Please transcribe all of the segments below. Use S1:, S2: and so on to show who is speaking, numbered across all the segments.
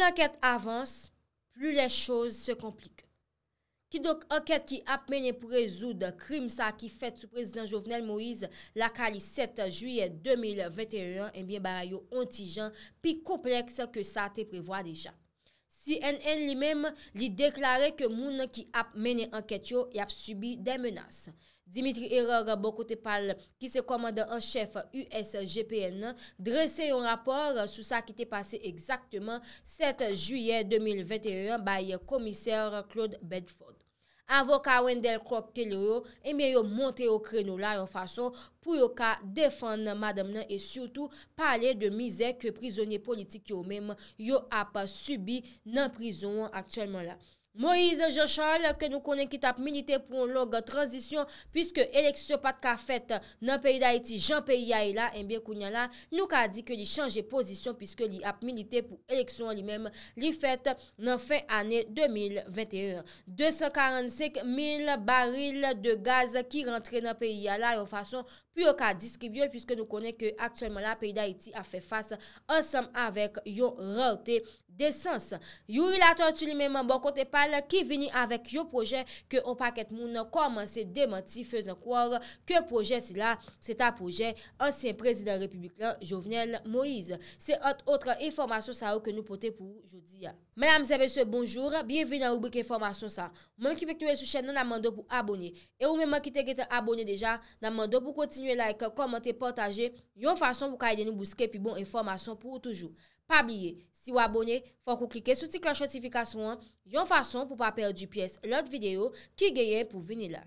S1: Moun anket avans, plou le chouz se komplik. Ki dok anket ki ap menye prezoud krim sa ki fet sou prezident Jovenel Moïse la kali 7 juye 2021 enbyen baray yo ontijan pi kompleks ke sa te prevoa deja. CNN li mem li deklare ke moun ki ap menye anket yo yap subi den menas. Dimitri Eror Bokotepal, ki se komanda an chef USGPN nan, dresse yon rapor sou sa ki te pase exakteman 7 juye 2021 baye komiser Claude Bedford. Avoka Wendell Crockel eh yon, eme yon monte yon krenou la yon fason pou yon ka defan nan madame nan e surtout pale de mize ke prizonye politik yon mem yon ap subi nan prizon aktuelman la. Moïse Jochal, ke nou konen ki tap milite pou log transisyon, pwiske eleksyon pat ka fet nan peyi da iti, Jean-Pierre eh Yaila, Mbien Kouniala, nou ka di ke li chanje pozisyon pwiske li ap milite pou eleksyon li menm li fet nan fey ane 2021. 245.000 baril de gaz ki rentre nan peyi Yaila yo fason pou yo ka diskribyol pwiske nou konen ke akselman la peyi da iti a fey fase ansam avek yo rarte yon. Desans, yu rilato ati li menman bon kontepal ki vini avek yon proje ke opak et moun koman se demanti fezen kwar ke proje sila, se ta proje ansyen prezident republikan Jovenel Moïse. Se ot otre informasyon sa ou ke nou pote pou jou di ya. Menam zè bese bonjour, bienveni nan oubik informasyon sa. Mwen ki vek nou e sou chen nan amando pou abonye. E ou menman ki te gete abonye deja, nan amando pou kontinye like, komante, potaje, yon fason pou kaide nou buske pi bon informasyon pou toujou. Pa biye, si yo abone, fwa kou klike sou tik la chansifikasyon yon fason pou pa perdi piyes lout videyo ki geye pou vini la.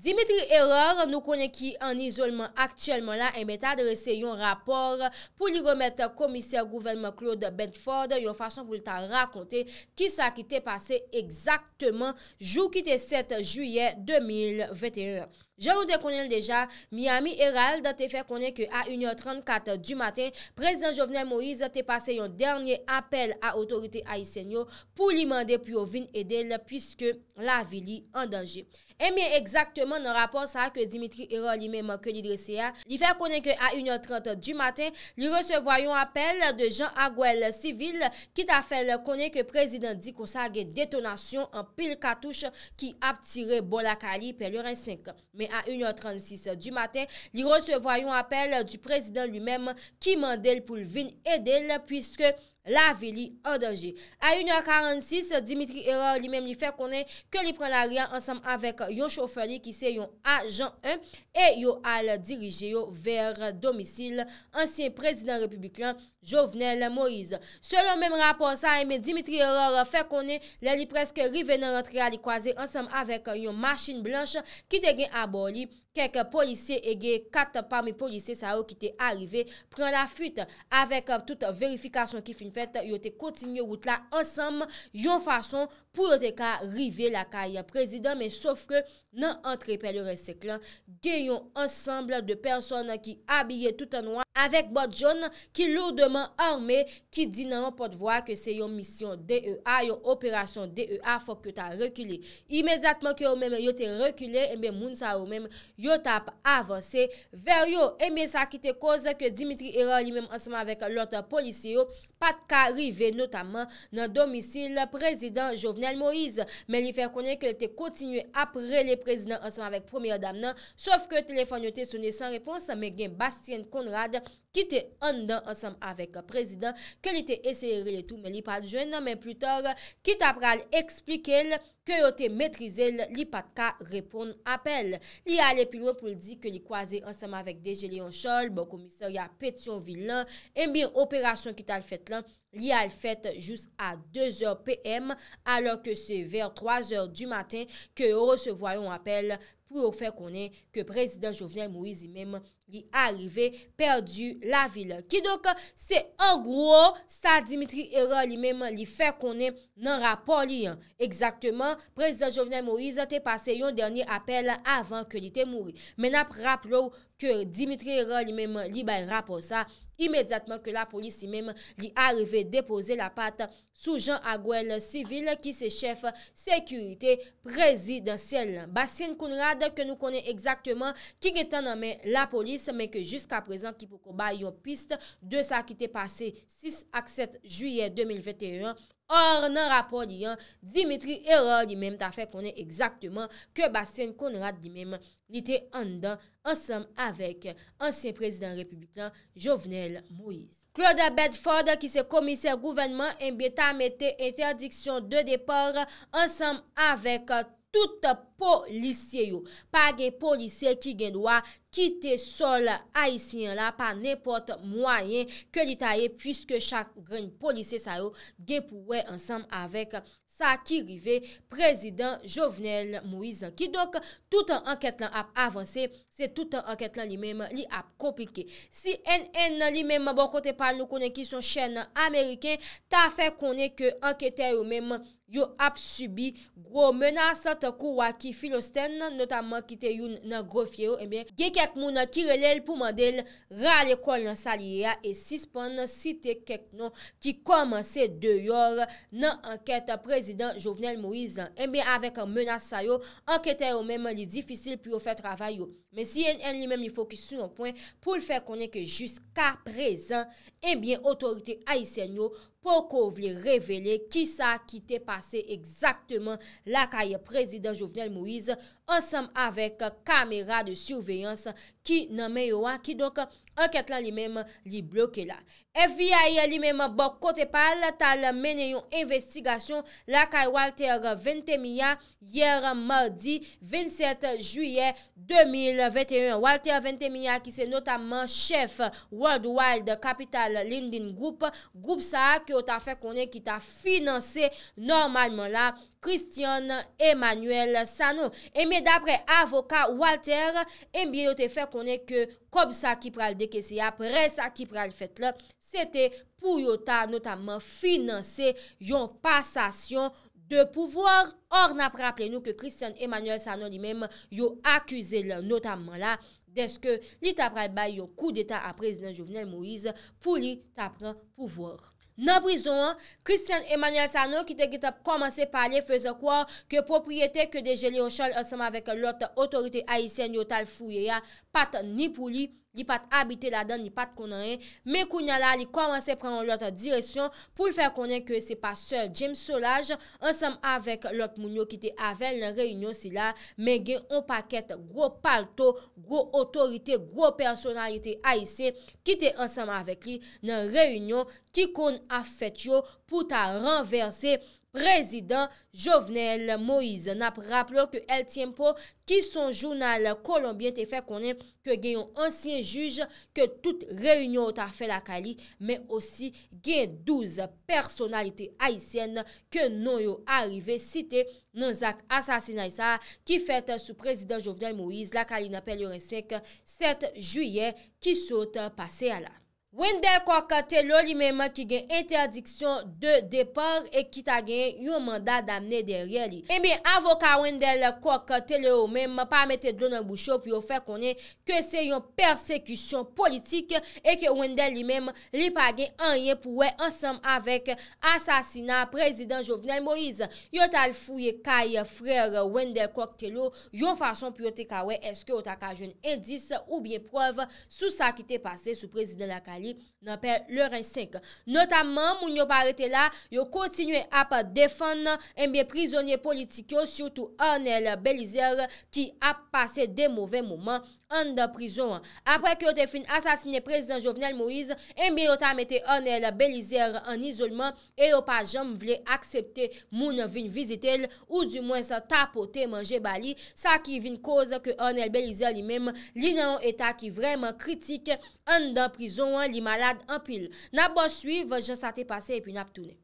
S1: Dimitri Eror nou konye ki an isolman aktyelman la e met adrese yon rapor pou li remet komisyar gouvenman Claude Bentford yon fason pou lita rakonte ki sa ki te pase ekzakteman jou ki te 7 juye 2021. Je vous reconnais déjà, Miami Herald a te fait connaître qu'à 1h34 du matin, Président Jovenel Moïse a te passé un dernier appel à l'autorité Aysenio pour l'immender pour venir aider, puisque la ville est en danger. Emiye ekzaktman nan rapor sa ke Dimitri Erolime mwen ke li dresye a, li fe konen ke a 1.30 du maten, li resevoyon apel de Jean Aguel Sivil, ki ta fel konen ke prezident di konsage detonasyon an pil katouche ki aptire Bolakali pelor an 5. Me a 1.36 du maten, li resevoyon apel di prezident li menm ki mandel pou lvin edel, pwiske... laveli an danje. A 1946, Dimitri Erol li mem li fe konen ke li pren la rian ansam avek yon choferi ki se yon agent 1 e yo al dirije yo ver domisil ansyen prezident republikan Jovenel Moïse. Selon mem rapor sa, eme Dimitri Ror fe konen, lè li preske rive nan rentre a li kwaze ansam avèk yon maschine blanche ki te gen aboli. Kèk polisye e gen kat parmi polisye sa ou ki te arrive, pren la fuit avèk euh, tout verifikasyon ki fin fèt yote kontin yo gout la ansam yon fason pou yote ka rive la kaye prezident. Me sofre nan antrepelle resek lan gen yon ansam de person ki abye tout anwa avèk bòt joun ki lourdèman armè ki di nan pot vwa ke se yon misyon DEA, yon operasyon DEA fòk kè ta rekulè. Imedjatman ke ou mèm yo te rekulè e mè moun sa ou mèm yo tap avansè vèr yo. E mè sa ki te kozè ke Dimitri Eran yon mèm ansèmè avèk lòta polisyè yo pat ka rive notamman nan domisi le prezident Jovenel Moïse. Mè li fèr konè ke te kontinue apre le prezident ansèmè avèk premier dam nan, sof ke telefon yo te sounè san repons mè gen Bastien Konrad ki te andan ansam avek prezident ke li te esere li tou men li pat jwen nan men plutor ki ta pral explike l ke yo te metrize l li pat ka repoun apel. Li ale pilon pou li di ke li kwaze ansam avek DG Lyonchol, bon komisor ya Petionville lan, e mi operasyon ki tal fet lan li ale fet jous a 2 or PM alor ke se ver 3 or du maten ke yo resevoyon apel pou yo fè konen ke prezident Jovenel Moïse li mèm li arive perdu la vil. Ki do ka, se an gro sa Dimitri Eran li mèm li fè konen nan rapor li. Eksaktman, prezident Jovenel Moïse te pase yon derni apel avan ke li te mouri. Men ap rap lou ke Dimitri Eran li mèm li bay rapor sa. imediatman ke la polis imem li areve depose la pat sou jan agwel sivil ki se chef sekurite prezidensel. Basin Konrad ke nou konen ekzaktman ki getan anmen la polis, men ke jiska prezant ki pou kombay yon pist de sa ki te pase 6 ak 7 juye 2021. Or nan rapor liyan, Dimitri Erol li menm ta fe konen ekzaktman ke Bastien Konrad li menm li te andan ansam avek ansyen prezident republikan Jovenel Moïse. Claude Bedford ki se komise gouvenman embeta mette interdiksyon de depor ansam avek Toulouse. Tout polisye yo. Pa gen polisye ki gen wwa kite sol a yisye la pa nepot mwayen ke li ta ye pwiske chak gen polisye sa yo gen pouwe ansam avek sa ki rive prezident Jovenel Moise ki dok tout an anket lan ap avanse se tout an anket lan li men li ap kopike. Si en en li men bon mwen kote pal nou konen ki son chen ameriken, ta fe konen ke anketen yo men mwen Yo ap subi gro menasa takou waki filosten nan notamman ki te yon nan grofye yo eme. Gye kek mou nan kirelel pou mandel ra le kol nan salye ya e sispan nan site kek nou ki komanse deyor nan anket prezident Jovenel Moïse. Eme avek menasa yo, anketè yo menman li difisil pi yo fè travay yo. Men si en li men li fokus sou yon pwen pou l fè konen ke jysk aprezen, ebyen otorite Aisenyo pou kou vle revele ki sa ki te pase egzakteman la kaye prezident Jouvenel Mouiz ansam avek kamera de souveyans ki nanme yo an ki donk Enket lan li menm li bloke la. FVI li bon menm bok kote pal tal mene yon investigasyon la kay Walter Ventimia yere mardi 27 juye 2021. Walter Ventimia ki se notamen chef Worldwide Capital Lending Group, group sa ki yo ta fè konen ki ta finanse normalman la Christian Emmanuel Sano. E mi dapre avoka Walter, e mi yo te fè konen ki konen kom sa ki pral dekesi apre sa ki pral fet la, sete pou yo ta notamman finanse yon pasasyon de pouvoir. Or napraple nou ke Christian Emmanuel Sanon li menm yo akuse la notamman la deske li tapral bay yo kou de ta apre zinan Jovenel Moïse pou li tapran pouvoir. Nan prizon, Christian Emmanuel Sano ki te gitap komanse pale feze kwa ke popriyete ke de jeli o chal ansama vek lot otorite Aisyen Yotal Fouyeya pat nipouli. Li pat abite la dan, li pat konanen, me kou nyalan li komanse preman louta diresyon pou l fè konen ke se pa sèl James Solage ansam avèk lout mounyo ki te avèl nan reynyon si la. Men gen yon paket gro palto, gro otorite, gro personalite aise ki te ansam avèk li nan reynyon ki kon a fèt yo pou ta renverse. Prezident Jovenel Moïse na praplo ke el tiem po ki son jounal Colombien te fe konen ke gen yon ansyen juj ke tout reyunyon ta fe lakali me osi gen douz personalite Haitien ke nou yo arive site nan zak asasina isa ki fet sou prezident Jovenel Moïse lakali na pel yoresek 7 juye ki sote pase ala. Wendel Kok Telo li mèm ki gen interdiksyon de depor e ki ta gen yon mandat damne derye li. E mi avoka Wendel Kok Telo mèm pa mette donan boucho pi yo fè konen ke se yon persekisyon politik e ki Wendel li mèm li pa gen anye pou wè ansam avèk asasina prezident Jovenel Moïse. Yon tal fuy kay frèr Wendel Kok Telo yon fason pi yo te ka wè eske yo ta ka jwen endis ou bie prew sou sa ki te pase sou prezident la kay li nan per loran 5. Notaman, moun yo parete la, yo kontinuen ap defan nan en biye prizonye politikyo, soutou Arnel Belizer, ki ap pase de mouven mouman an dan prizon an. Apre ki yo te fin asasine prezident Jovenel Moïse, en bi yo ta mette an el Belizer an isolman, e yo pa jom vle aksepte moun vin vizitel ou du mwen sa tapote manje bali, sa ki vin koz ke an el Belizer li menm, li nan ou etak ki vreman kritik an dan prizon an li malad an pil. Na bon suiv, jen sa te pase epi nap toune.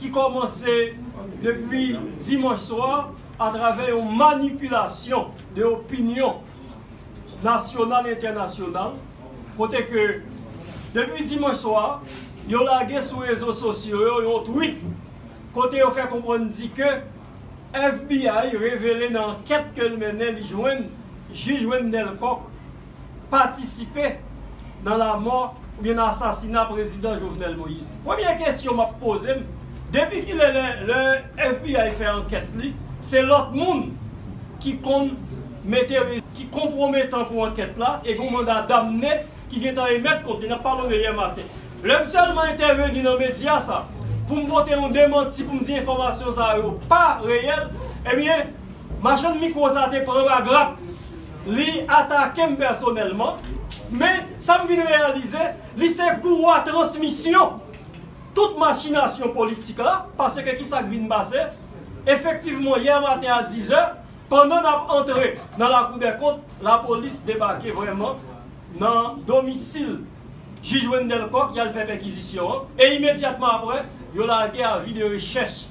S2: Ki komanse depi zi monswa a drave yon manipulasyon de opinyon national et international. Côté que, depuis dimanche soir, ils ont largué sur les réseaux sociaux, ils ont tweet. Côté ils ont fait comprendre dit que FBI révélé dans l'enquête que le menait, Jules Nelcoq participait dans la mort ou bien l'assassinat président Jovenel Moïse. Première question que m'a pose, depuis que le, le, FBI fait enquête, c'est l'autre monde qui compte Mettez qui compromettent pour enquête là et vous mandat d'amener qui est en émettre contre n'a pas parlé hier matin. L'homme seulement intervenu dans les médias ça pour me porter un démenti pour me dire information ça pas réel eh bien ma de micro ça te prend ma grappe li attaque personnellement mais ça me vient réaliser li c'est courroie transmission toute machination politique là parce que qui ça vient passer effectivement hier matin à 10h pendant qu'on entré dans la Cour des comptes, la police débarquait vraiment dans le domicile juge Wendel l'époque, il a fait perquisition. Et immédiatement après, il a largué vie vidéo recherche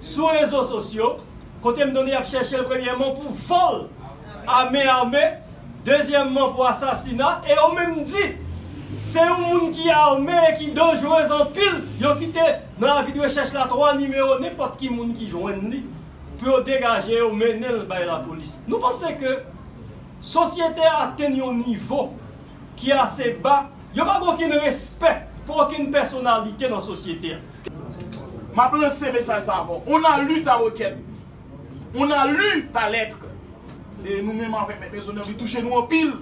S2: sur les réseaux sociaux. Quand Côté me donné à chercher premièrement pour vol, armé, armée, deuxièmement pour assassinat, et on m'a dit, c'est un monde qui est armé et qui dangereux en pile. Il ont quitté dans la vidéo recherche la trois numéro, n'importe qui monde qui joint pour dégager ou mener la police. Nous pensons que société a atteint un niveau qui est assez bas. Il n'y a pas aucun respect pour aucune personnalité dans la société. Ma place, c'est message savant. On a lu ta requête. On a lu ta lettre. Et nous-mêmes, avec mes personnes, nous touchons nous en pile.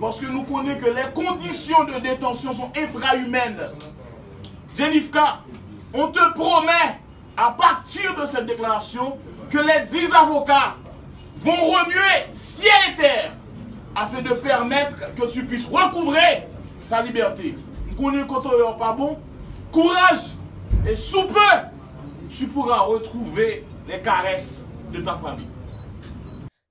S2: Parce que nous connaissons que les conditions de détention sont infrahumaines. Jennifer, on te promet, à partir de cette déclaration, que les dix avocats vont remuer ciel et terre afin de permettre que tu puisses recouvrer ta liberté. pas bon. Courage et sous peu, tu pourras retrouver les caresses de ta famille.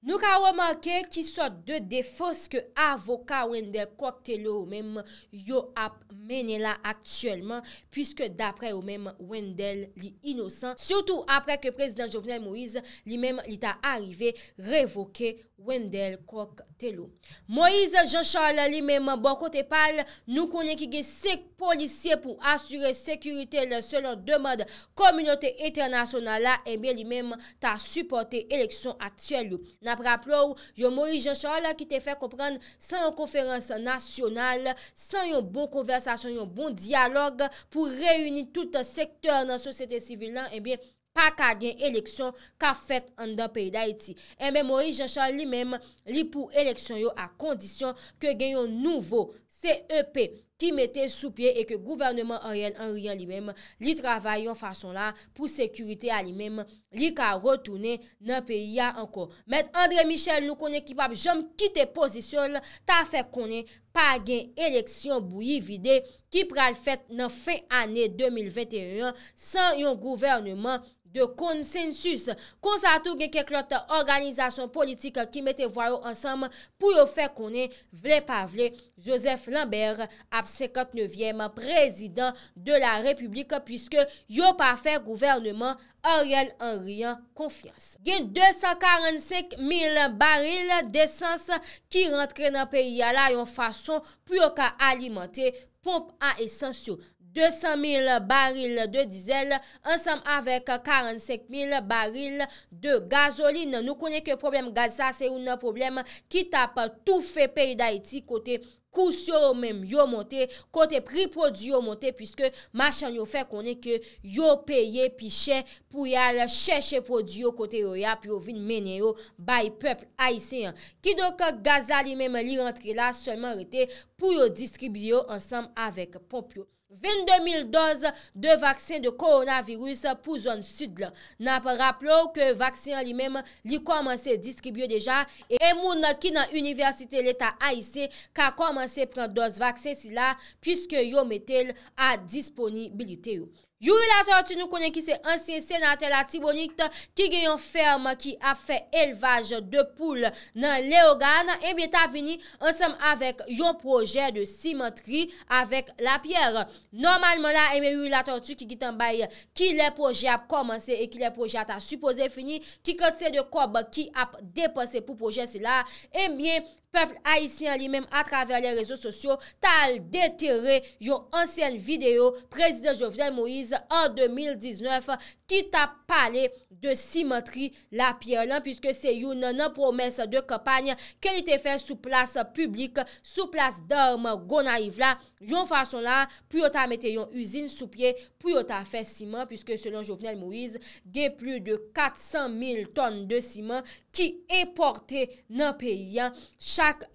S1: Nou ka wamanke ki sot de defoske avoka Wendell Coctello ou menm yo ap menye la aktuelman pwiske dapre ou menm Wendell li inosan, sotou apre ke prezident Jovenel Moïse li menm li ta arrive revoke oumen. Wendell Kok Telo. Moïse Jean-Charles li mèm bon kote pal, nou konen ki gen sek polisye pou asyre sekurite lè selon demad kominote eternasyon la, e eh bè li mèm ta supporte eleksyon atyèlou. Napra plou, yo Moïse Jean-Charles la ki te fè kompran san yon konferans nasyonal, san yon bon konversasyon, yon bon diyalog pou reyouni tout sektèr nan sosyete sivil nan, e bè, pa ka gen eleksyon ka fèt an dan peyi da iti. Eme Moïse Jean-Charles li mèm li pou eleksyon yo a kondisyon ke gen yon nouvo CEP ki metè sou pye e ke gouvernement an riyan li mèm, li travay yon fason la pou sekurite an li mèm li ka rotounen nan peyi ya anko. Met Andre Michel nou konen ki pap jom kite pozisyon ta fèt konen pa gen eleksyon bou yi vide ki pral fèt nan fè anè 2021 san yon gouvernement De konsensus konsato gen keklot organizasyon politik ki mete voyo ansam pou yo fe konen vle pavle Josef Lambert ap 59e prezident de la republik puisque yo pa fe gouvernement a riel an riyan konfians. Gen 245 mil baril desens ki rentre nan peyi yala yon fason pou yo ka alimante pomp an esensyo. 200.000 baril de dizel, ansam avèk 45.000 baril de gazolin. Nou konè ke problem gaz, sa se ou nan problem ki ta pa tout fè peyi da iti, kote kous yo mèm yo montè, kote pri prodj yo montè, pwiske machan yo fè konè ke yo peye, pi chè pou yal chèche prodj yo kote yo ya, pou yo vin menye yo bayi pepl a isen. Ki do ka gazali mèm li rentre la, solman rete pou yo diskribye yo ansam avèk popyo. 22.000 doz de vaksin de koronavirus pou zon sud la. Na pa rappelou ke vaksin li mem li komanse diskibyo deja e moun ki nan universite leta A.I.C. ka komanse pren doz vaksin si la pyske yo metel a disponibilite yo. You yu eh la tortu nou konen ki se ansyen senate la tibonikta ki gen yon ferm ki ap fe elvaj de poule nan leogan, e mi ta vini ansenm avèk yon proje de simetri avèk la pier. Eh Normalman la, e mi yu la tortu ki gitan bay ki le proje ap komanse e ki le proje ata supose fini, ki kote se de kob ki ap depanse pou proje sila, e mi... Pepl haisyen li menm a traver le rezo sosyo, tal detere yon ansyen video prezident Jovenel Moïse an 2019 ki ta pale de simantri la pier lan. Piske se yon nan promes de kampagne ke li te fe sou plas publik, sou plas dorm gona ive la. Yon fason la, pou yon ta mette yon usine sou pie, pou yon ta fe simant. Piske selon Jovenel Moïse, de plus de 400.000 tonne de simant ki e porte nan peyi an.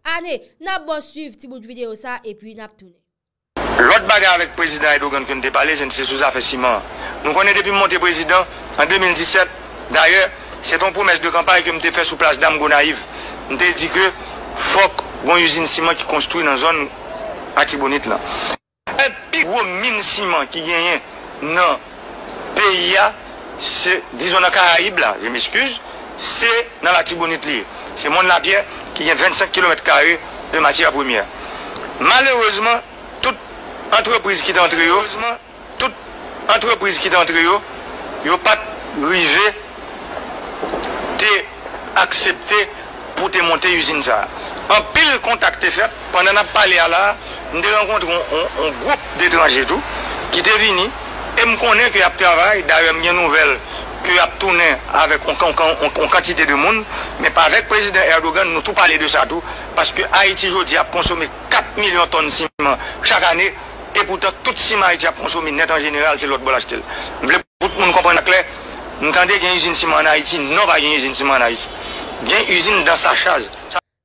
S1: ane, nap bon suiv ti bout videyo sa epi nap toune
S3: lot baga avek prezident Aydogan ke nte pale jen se souza fe siman nou konen depi monte prezident an 2017 daye, se ton promes de kampaye ke mte fe sou plas Dam Gonaiv mte di ke fok gon yuzine siman ki konstruye nan zon atibonit la epi gwo min siman ki genyen nan PIA se, di zon akaraib la, je miskuse se nan atibonit li se moun la biye ki gen 25 km kare de Mativa 1er. Malereusement, tout entreprise ki d'entre yo, tout entreprise ki d'entre yo, yo pat rive te aksepte pou te monte usine sa. An pil kontakte fet, pandan ap pale ala, m de renkontre un group detranje tou, ki te vini, e m konen ki ap travay da rem gen nouvel Pou y ap tounen avèk an kantite de moun, mè pa avèk prezident Erdogan nou tou pale de sa tou, paske Haiti jodi ap konsome 4 milyon ton siman chak anè, e poutan tout siman Haiti ap konsome net an jeneral se lot bolaj tel. Mwen pou moun kompon ak lè, mwen kande gen usin siman Haiti, nou pa gen usin siman Haiti, gen usin dan sa chaz.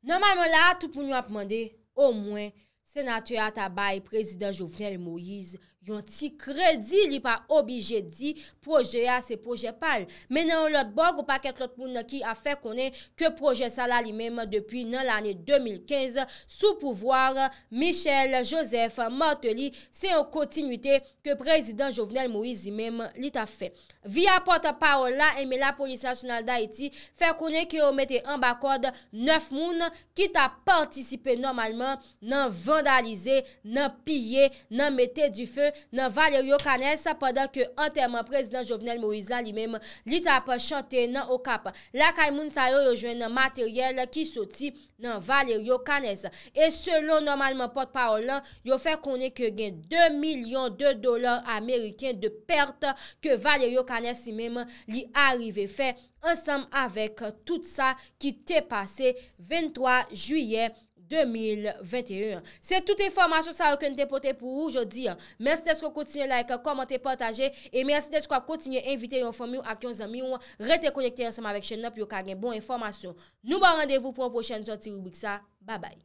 S1: Nomalman la, tout pou nou ap mande, ou mwen, senatüe Atabay, prezident Jovnel Moïse, Yon ti kredi li pa obije di proje a se proje pal. Men nan yon lot bog ou pa ket kret moun ki a fe konen ke proje sa la li menm depi nan l ane 2015 sou pouvoar Michel Joseph Martelly se yon kontinuite ke prezident Jovenel Moïse li menm li ta fe. Via Porta Parola Emela Polisasyonel Daiti Fè konen ki yo mette an bakod 9 moun ki ta partisipe Normalman nan vandalize Nan pye, nan mette du fe Nan Valerio Canessa Padak yo anterman prezident Jovenel Moizlan Li menm li ta pa chante nan okap La kay moun sayo yo jwen nan materyel Ki soti nan Valerio Canessa E selon normalman Porta Parola Yo fè konen ki gen 2 milyon de dolar ameriken De perte ke Valerio Canessa kanè si mèm li arive fè ansèm avèk tout sa ki te pase 23 juyè 2021. Se tout informasyon sa akèn te pote pou oujodi, mènsi de skwa koutinye like, komante, pataje, mènsi de skwa koutinye invite yon fòm yon akyon zèm yon, rete konjekte ansèm avèk chèn nèp yon kagè, bon informasyon. Nou ba randevou pou an pochèn, jò ti rubik sa, babay.